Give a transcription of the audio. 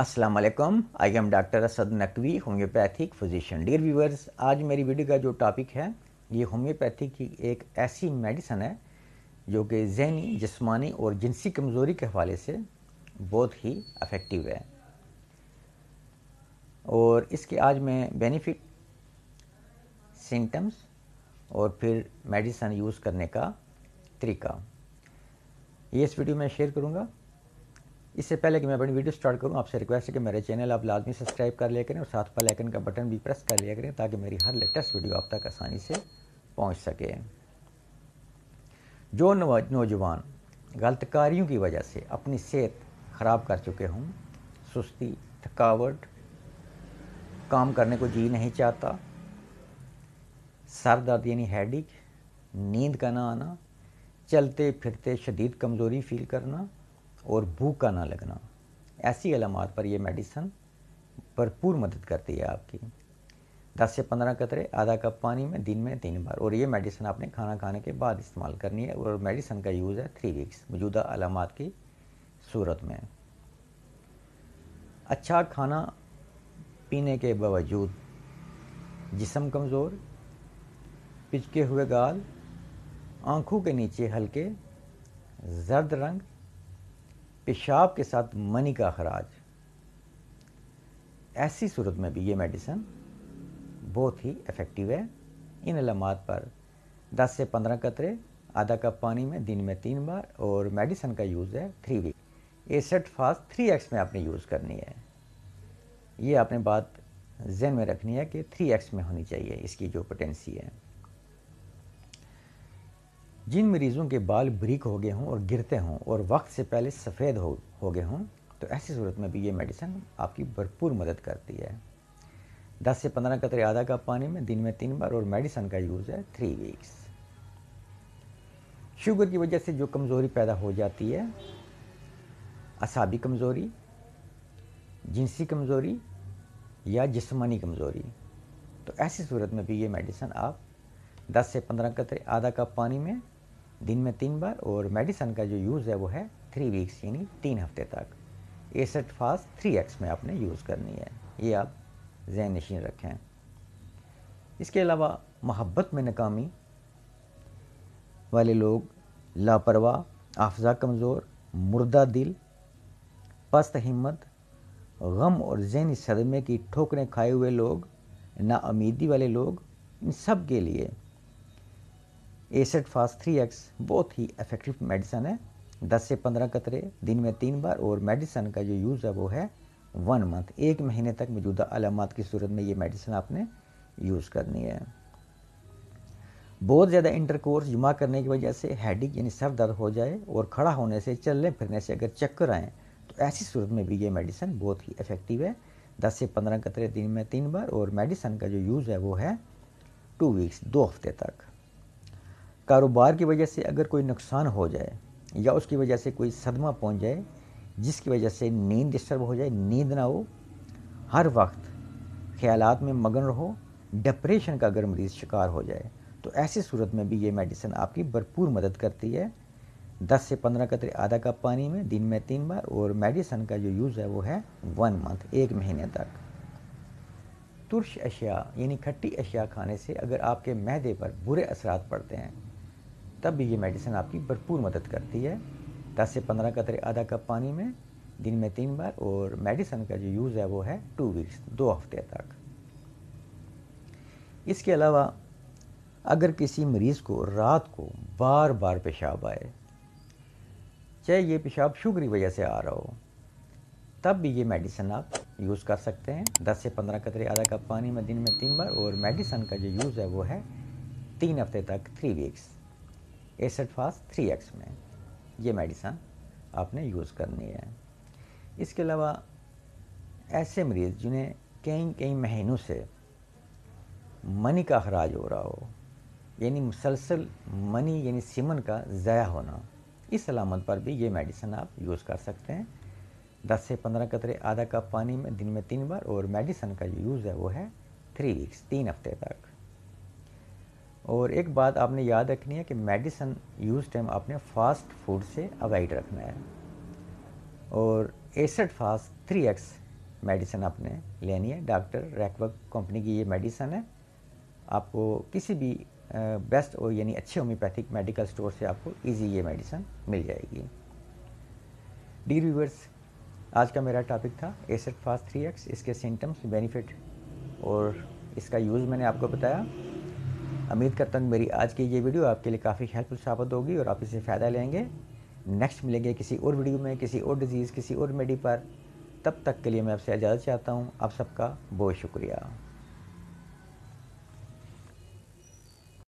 Aslam I am doctor Asad Naqvi homeopathic physician dear viewers आज मेरी video का जो टॉपिक है ये होम्योपैथी की एक ऐसी मेडिसन है जो कि जहनी जिस्मानी और जिनसी कमज़ोरी के हवाले से बहुत ही अफेक्टिव है और इसके आज मैं बेनिफिट सिम्टम्स और फिर मेडिसन यूज़ करने का तरीका ये इस वीडियो में शेयर करूँगा इससे पहले कि मैं अपनी वीडियो स्टार्ट करूं आपसे रिक्वेस्ट है कि मेरे चैनल आप लाजमी सब्सक्राइब कर लिया करें और साथ पर आइकन का बटन भी प्रेस कर लिया करें ताकि मेरी हर लेटेस्ट वीडियो आप तक आसानी से पहुंच सके जो नौजवान गलत की वजह से अपनी सेहत ख़राब कर चुके हों सुस्ती थकावट काम करने को जी नहीं चाहता सर दर्द यानी हेडिक नींद का ना आना चलते फिरते शदीद कमज़ोरी फील करना और भूख का ना लगना ऐसी अलामत पर यह मेडिसन भरपूर मदद करती है आपकी 10 से 15 कतरे आधा कप पानी में दिन में तीन बार और ये मेडिसिन आपने खाना खाने के बाद इस्तेमाल करनी है और मेडिसिन का यूज़ है थ्री वीक्स मौजूदा अलामत की सूरत में अच्छा खाना पीने के बावजूद जिसम कमज़ोर पिचके हुए गाल आँखों के नीचे हल्के जर्द रंग पेशाब के साथ मनी का अखराज ऐसी सूरत में भी ये मेडिसन बहुत ही इफ़ेक्टिव है इन अलामत पर 10 से 15 कतरे आधा कप पानी में दिन में तीन बार और मेडिसन का यूज़ है three week set fast three X में आपने यूज़ करनी है ये आपने बात जहन में रखनी है कि थ्री एक्स में होनी चाहिए इसकी जो पोटेंसी है जिन मरीज़ों के बाल ब्रिक हो गए हों और गिरते हों और वक्त से पहले सफ़ेद हो हो गए हों तो ऐसी सूरत में भी ये मेडिसिन आपकी भरपूर मदद करती है दस से पंद्रह कतरे आधा कप पानी में दिन में तीन बार और मेडिसन का यूज़ है थ्री वीक्स शुगर की वजह से जो कमज़ोरी पैदा हो जाती है असाबी कमज़ोरी जिनसी कमज़ोरी या जिसमानी कमज़ोरी तो ऐसी सूरत में भी ये मेडिसन आप 10 से 15 कतरे आधा कप पानी में दिन में तीन बार और मेडिसन का जो यूज़ है वो है थ्री वीक्स यानी तीन हफ्ते तक एसट फास्ट थ्री एक्स में आपने यूज़ करनी है ये आप जहन नशीन रखें इसके अलावा मोहब्बत में नाकामी वाले लोग लापरवाह आफजा कमज़ोर मुर्दा दिल पस्त हिम्मत गम और जहनी सदमे की ठोकरें खाए हुए लोग नाउमीदी वाले लोग इन सब के लिए एसेट फास्ट थ्री एक्स बहुत ही इफेक्टिव मेडिसन है 10 से 15 कतरे दिन में तीन बार और मेडिसन का जो यूज़ है वो है वन मंथ एक महीने तक मौजूदा अलामत की सूरत में ये मेडिसिन आपने यूज़ करनी है बहुत ज़्यादा इंटरकोर्स जुमा करने की वजह से हेडिक यानी सर दर्द हो जाए और खड़ा होने से चलने फिरने से अगर चक्कर आएँ तो ऐसी सूरत में भी ये मेडिसन बहुत ही इफेक्टिव है दस से पंद्रह कतरे दिन में तीन बार और मेडिसन का जो यूज़ है वो है टू वीक्स दो हफ्ते तक कारोबार की वजह से अगर कोई नुकसान हो जाए या उसकी वजह से कोई सदमा पहुंच जाए जिसकी वजह से नींद डिस्टर्ब हो जाए नींद ना हो हर वक्त ख्यालात में मगन रहो डिप्रेशन का अगर मरीज़ शिकार हो जाए तो ऐसी सूरत में भी ये मेडिसिन आपकी भरपूर मदद करती है 10 से 15 कतरे आधा कप पानी में दिन में तीन बार और मेडिसन का जो यूज़ है वो है वन मंथ एक महीने तक तुर्श अशिया यानी खट्टी अशिया खाने से अगर आपके मैदे पर बुरे असरात पड़ते हैं तब भी ये मेडिसिन आपकी भरपूर मदद करती है दस से पंद्रह कतरे आधा कप पानी में दिन में तीन बार और मेडिसन का जो यूज़ है वो है टू वीक्स दो हफ्ते तक इसके अलावा अगर किसी मरीज़ को रात को बार बार पेशाब आए चाहे ये पेशाब शुगर की वजह से आ रहा हो तब भी ये मेडिसन आप यूज़ कर सकते हैं 10 से 15 कतरे आधा कप पानी में दिन में तीन बार और मेडिसन का जो यूज़ है वो है तीन हफ्ते तक three weeks acid fast three X में ये मेडिसन आपने यूज़ करनी है इसके अलावा ऐसे मरीज़ जिन्हें कई कई महीनों से मनी का अखराज हो रहा हो यानी मुसलसल मनी यानी सीमन का ज़ाया होना इस सलामत पर भी ये मेडिसन आप यूज़ कर सकते हैं दस से पंद्रह कतरे आधा कप पानी में दिन में तीन बार और मेडिसन का जो यूज़ है वो है थ्री वीक्स तीन हफ्ते तक और एक बात आपने याद रखनी है कि मेडिसन यूज़ टाइम आपने फास्ट फूड से अवॉइड रखना है और acid fast three X medicine आपने लेनी है डॉक्टर रैकवर्क कंपनी की ये मेडिसन है आपको किसी भी बेस्ट और यानी अच्छे होम्योपैथिक मेडिकल स्टोर से आपको इजी ये मेडिसन मिल जाएगी डी व्यूवर्स आज का मेरा टॉपिक था एसड फास्ट थ्री एक्स इसके सिम्टम्स बेनिफिट और इसका यूज़ मैंने आपको बताया उम्मीद करता हूँ मेरी आज की ये वीडियो आपके लिए काफ़ी हेल्पफुल साबित होगी और आप इसे फ़ायदा लेंगे नेक्स्ट मिलेंगे किसी और वीडियो में किसी और डिज़ीज़ किसी और मेडी पर तब तक के लिए मैं आपसे इजाज़त चाहता हूँ आप सबका बहुत शुक्रिया